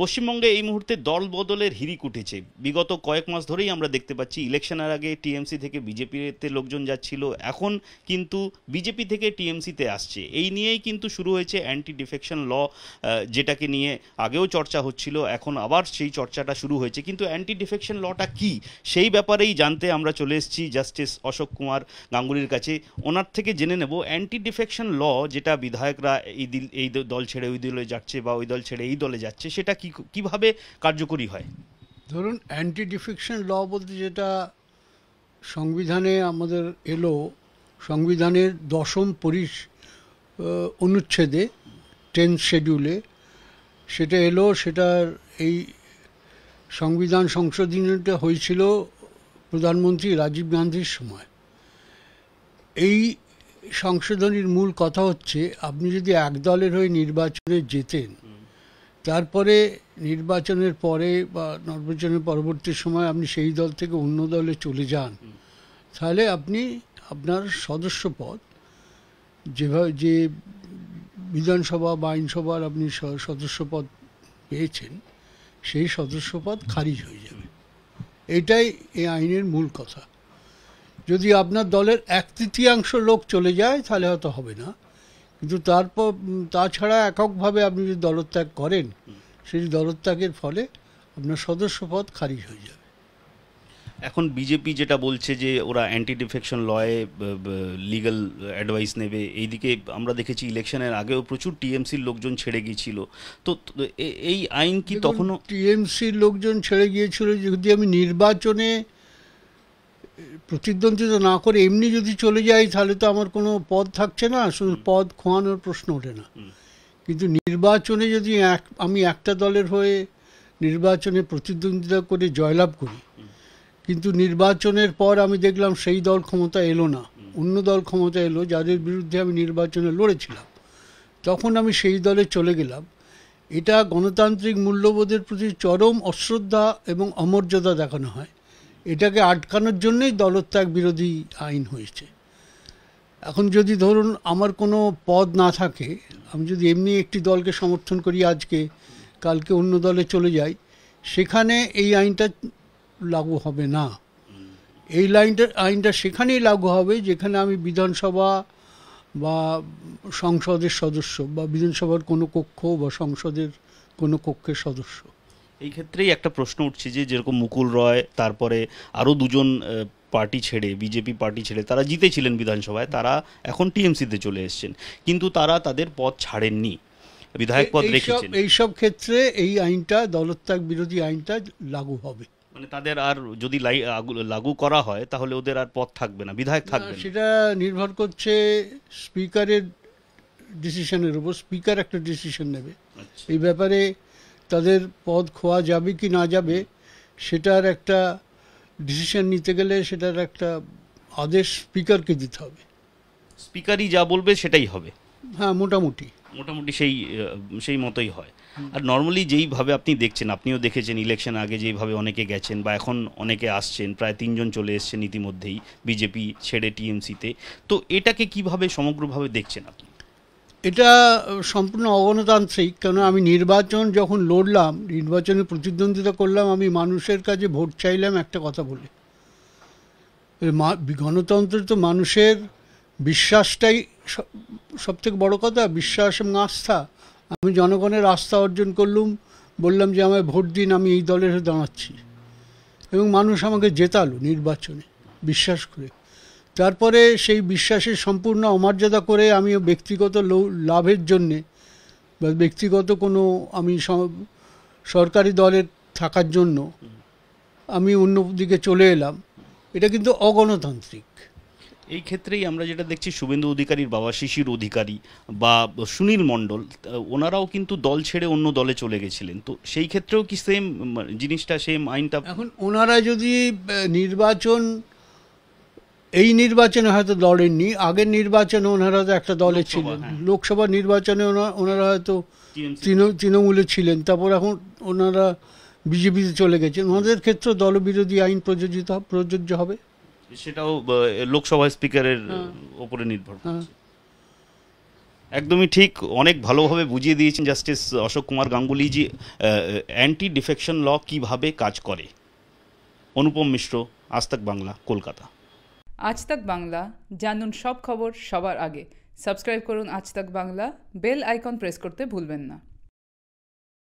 পশ্চিমবঙ্গে এই মুহূর্তে দল বদলের হিরিক উঠেছে বিগত কয়েক মাস ধরেই আমরা দেখতে পাচ্ছি ইলেকশনের আগে টিএমসি থেকে বিজেপিতে লোকজন যাচ্ছিল এখন কিন্তু বিজেপি থেকে টিএমসিতে আসছে এই নিয়েই কিন্তু শুরু হয়েছে অ্যান্টি ডিফেকশন ল যেটাকে নিয়ে আগেও চর্চা হচ্ছিল এখন আবার সেই চর্চাটা শুরু হয়েছে কিন্তু অ্যান্টি ডিফেকশন লটা কি সেই ব্যাপারেই জানতে আমরা চলে এসেছি জাস্টিস অশোক কুমার গাঙ্গুলির কাছে ওনার থেকে জেনে নেব অ্যান্টি ডিফেকশন ল যেটা বিধায়করা এই দিল এই দল ছেড়ে ওই দলে যাচ্ছে বা ওই দল ছেড়ে এই দলে যাচ্ছে সেটা কি কিভাবে কার্যকরী হয় ধরুন অ্যান্টি ডিফেকশন ল বলতে যেটা সংবিধানে আমাদের এলো সংবিধানের দশম পরিস অনুচ্ছেদে টেন্থ শেডিউলে সেটা এলো সেটার এই সংবিধান সংশোধনীটা হয়েছিল প্রধানমন্ত্রী রাজীব গান্ধীর সময় এই সংশোধনীর মূল কথা হচ্ছে আপনি যদি এক দলের হয়ে নির্বাচনে যেতেন তারপরে নির্বাচনের পরে বা নির্বাচনের পরবর্তী সময় আপনি সেই দল থেকে অন্য দলে চলে যান তাহলে আপনি আপনার সদস্য পদ যেভাবে যে বিধানসভা বা আইনসভার আপনি সদস্য পদ পেয়েছেন সেই সদস্য পদ খারিজ হয়ে যাবে এটাই এই আইনের মূল কথা যদি আপনার দলের এক তৃতীয়াংশ লোক চলে যায় তাহলে হয়তো হবে না কিন্তু তারপর তাছাড়া এককভাবে আপনি যদি দলত্যাগ করেন সেই দলত্যাগের ফলে আপনার সদস্য পদ খারিজ হয়ে যাবে এখন বিজেপি যেটা বলছে যে ওরা অ্যান্টি ডিফেকশন লয়ে লিগাল অ্যাডভাইস নেবে এইদিকে আমরা দেখেছি ইলেকশনের আগেও প্রচুর টিএমসির লোকজন ছেড়ে গিয়েছিল তো এই আইন কি তখনও টিএমসির লোকজন ছেড়ে গিয়েছিল যদি আমি নির্বাচনে প্রতিদ্বন্দ্বিতা না করে এমনি যদি চলে যাই তাহলে তো আমার কোনো পদ থাকছে না শুধু পদ খোয়ানোর প্রশ্ন ওঠে না কিন্তু নির্বাচনে যদি এক আমি একটা দলের হয়ে নির্বাচনে প্রতিদ্বন্দ্বিতা করে জয়লাভ করি কিন্তু নির্বাচনের পর আমি দেখলাম সেই দল ক্ষমতা এলো না অন্য দল ক্ষমতা এলো যাদের বিরুদ্ধে আমি নির্বাচনে লড়েছিলাম তখন আমি সেই দলে চলে গেলাম এটা গণতান্ত্রিক মূল্যবোধের প্রতি চরম অশ্রদ্ধা এবং অমর্যাদা দেখানো হয় এটাকে আটকানোর জন্যই দলত্যাগ বিরোধী আইন হয়েছে এখন যদি ধরুন আমার কোনো পদ না থাকে আমি যদি এমনি একটি দলকে সমর্থন করি আজকে কালকে অন্য দলে চলে যাই সেখানে এই আইনটা লাগু হবে না এই লাইনটা আইনটা সেখানেই লাগু হবে যেখানে আমি বিধানসভা বা সংসদের সদস্য বা বিধানসভার কোনো কক্ষ বা সংসদের কোনো কক্ষের সদস্য এই ক্ষেত্রেই একটা প্রশ্ন উঠছে যে যেরকম মুকুল রয় তারপরে আরও দুজন পার্টি ছেড়ে বিজেপি পার্টি ছেড়ে তারা জিতেছিলেন বিধানসভায় তারা এখন টিএমসিতে চলে এসছেন কিন্তু তারা তাদের পদ ছাড়েননি বিধায়ক পদ রেখেছেন এইসব ক্ষেত্রে এই আইনটা দলত্যাগ বিরোধী আইনটা লাগু হবে মানে তাদের আর যদি লাগু করা হয় তাহলে ওদের আর পথ থাকবে না বিধায়ক থাকবে সেটা নির্ভর করছে স্পিকারের ডিসিশনের উপর স্পিকার একটা ডিসিশন নেবে আচ্ছা। এই ব্যাপারে তাদের পদ খোয়া যাবে কি না যাবে সেটার একটা ডিসিশন নিতে গেলে সেটার একটা আদেশ স্পিকারকে দিতে হবে স্পিকারই যা বলবে সেটাই হবে হ্যাঁ মোটামুটি মোটামুটি সেই সেই মতোই হয় আর নর্মালি যেইভাবে আপনি দেখছেন আপনিও দেখেছেন ইলেকশন আগে যেইভাবে অনেকে গেছেন বা এখন অনেকে আসছেন প্রায় তিনজন চলে এসছেন ইতিমধ্যেই বিজেপি ছেড়ে টিএমসিতে তো এটাকে কিভাবে সমগ্রভাবে দেখছেন আপনি এটা সম্পূর্ণ অগণতান্ত্রিক কারণ আমি নির্বাচন যখন লড়লাম নির্বাচনে প্রতিদ্বন্দ্বিতা করলাম আমি মানুষের কাছে ভোট চাইলাম একটা কথা বলে গণতন্ত্র তো মানুষের বিশ্বাসটাই সব থেকে বড় কথা বিশ্বাস এবং আস্থা আমি জনগণের আস্থা অর্জন করলুম বললাম যে আমায় ভোট দিন আমি এই দলের দাঁড়াচ্ছি এবং মানুষ আমাকে জেতালো নির্বাচনে বিশ্বাস করে তারপরে সেই বিশ্বাসের সম্পূর্ণ অমর্যাদা করে আমি ব্যক্তিগত লাভের জন্যে বা ব্যক্তিগত কোনো আমি সরকারি দলে থাকার জন্য আমি অন্য দিকে চলে এলাম এটা কিন্তু অগণতান্ত্রিক এই ক্ষেত্রেই আমরা যেটা দেখছি শুভেন্দু অধিকারীর বাবা শিশির অধিকারী বা সুনীল মণ্ডল ওনারাও কিন্তু দল ছেড়ে অন্য দলে চলে গেছিলেন তো সেই ক্ষেত্রেও কি সেম জিনিসটা সেম আইনটা এখন ওনারা যদি নির্বাচন এই নির্বাচনে হয়তো দলের লড়েননি আগের নির্বাচনে ওনারা হয়তো একটা দলে ছিলেন হ্যাঁ। লোকসভা নির্বাচনে ওনারা হয়তো তৃণমূলে ছিলেন তারপর এখন ওনারা বিজেপিতে চলে গেছেন ওনাদের ক্ষেত্রে দলবিরোধী আইন প্রযোজিত প্রযোজ্য হবে সেটাও লোকসভা স্পিকারের ওপরে হ্যাঁ। নির্ভর হ্যাঁ। একদমই ঠিক অনেক ভালোভাবে বুঝিয়ে দিয়েছেন জাস্টিস অশোক কুমার গাঙ্গুলি যে অ্যান্টি ডিফেকশন ল কিভাবে কাজ করে অনুপম মিশ্র আজ বাংলা কলকাতা আজ তাক বাংলা জানুন সব খবর সবার আগে সাবস্ক্রাইব করুন আজ তাক বাংলা বেল আইকন প্রেস করতে ভুলবেন না